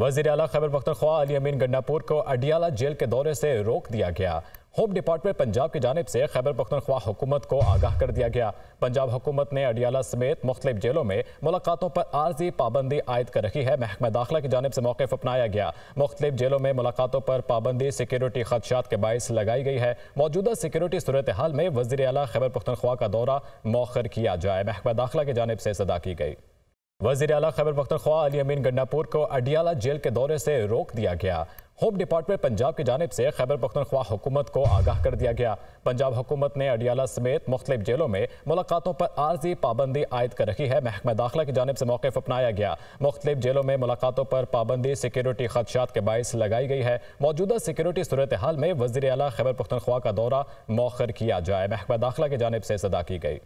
वजीर अला खैबर पख्तरख्वा अली अमीन गन्नापुर को अडियाला जेल के दौरे से रोक दिया गया होम डिपार्टमेंट पंजाब की जानब से खैबर पख्तनख्वा हुकूमत को आगाह कर दिया गया पंजाब हुकूमत ने अडियाला समेत मुख्तलिफ जेलों में मुलाकातों पर आर्जी पाबंदी आयद कर रखी है महकमा दाखिला की जानब से मौकफ अपनाया गया मुख्तलिफ जेलों में मुलाकातों पर पाबंदी सिक्योरिटी खदशात के बायस लगाई गई है मौजूदा सिक्योरिटी सूरत हाल में वजी अला खैबर पख्तनख्वा का दौरा मौखर किया जाए महकमा दाखिला की जानब से सदा की गई वजीर अला खैबर पख्तनख्वा अली अमीन गन्नापुर को अडियाला जेल के दौरे से रोक दिया गया होम डिपार्टमेंट पंजाब की जानब से खैबर पख्तनख्वा हुकूमत को आगाह कर दिया गया पंजाब हुकूमत ने अडियाला समेत मुख्तलिफ जेलों में मुलाकातों पर आर्जी पाबंदी आयद कर रखी है महकमा दाखिला की जानब से मौकफ अपनाया गया मुख्तलिफ जेलों में मुलाकातों पर पाबंदी सिक्योरिटी खदशात के बायस लगाई गई है मौजूदा सिक्योरिटी सूरत हाल में वजी अला खैबर पख्तनख्वा का दौरा मौखर किया जाए महकमा दाखिला की जानब से सदा की गई